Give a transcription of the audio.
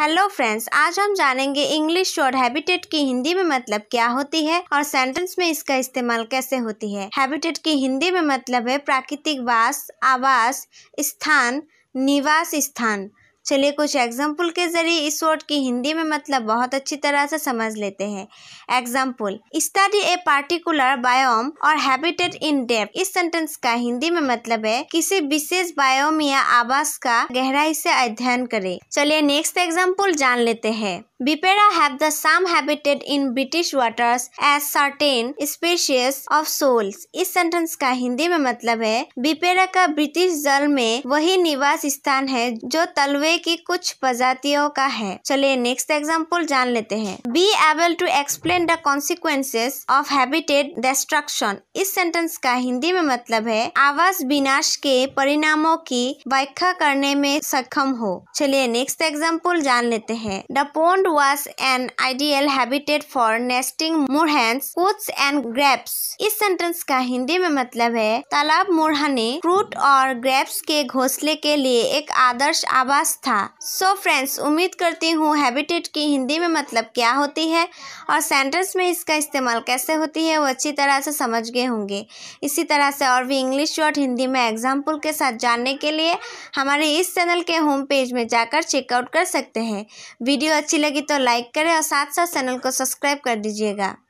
Hello friends आज हम जानेंगे इंग्लिश वर्ड हैबिटेट की हिंदी में मतलब क्या होती है और सेंटेंस में इसका इस्तेमाल कैसे होती है हैबिटेट की हिंदी में मतलब है प्राकृतिक वास आवास स्थान निवास स्थान चलिए कुछ एग्जाम्पल के जरिए इस वर्ड की हिंदी में मतलब बहुत अच्छी तरह से समझ लेते हैं example study a particular biome और हैबिटेट इन डेप्थ इस सेंटेंस का हिंदी में मतलब है किसी विशेष बायोम या आवास का गहराई से अध्ययन करें चलिए नेक्स्ट एग्जाम्पल जान लेते हैं Vipera have the same habitat in British waters as certain species of soles. इस सेंटेंस का हिंदी में मतलब है बिपेरा का ब्रिटिश जल में वही निवास स्थान है जो तलवे की कुछ प्रजातियों का है चलिए नेक्स्ट एग्जाम्पल जान लेते हैं be able to explain the consequences of habitat destruction इस सेंटेंस का हिंदी में मतलब है आवास विनाश के परिणामों की व्याख्या करने में सक्षम हो चलिए नेक्स्ट एग्जाम्पल जान लेते हैं the pond was an ideal habitat for nesting moorhens, coots and grapes. इस सेंटेंस का हिंदी में मतलब है तालाब मोरहने क्रूट और ग्रेप्स के घोंसले के लिए एक आदर्श आवास था सो so फ्रेंड्स उम्मीद करती हूँ हैबिटेट की हिंदी में मतलब क्या होती है और सेंटेंस में इसका इस्तेमाल कैसे होती है वो अच्छी तरह से समझ गए होंगे इसी तरह से और भी इंग्लिश वर्ड हिंदी में एग्जाम्पल के साथ जानने के लिए हमारे इस चैनल के होम पेज में जाकर चेकआउट कर सकते हैं वीडियो अच्छी लगी लगी तो लाइक करें और साथ साथ चैनल को सब्सक्राइब कर दीजिएगा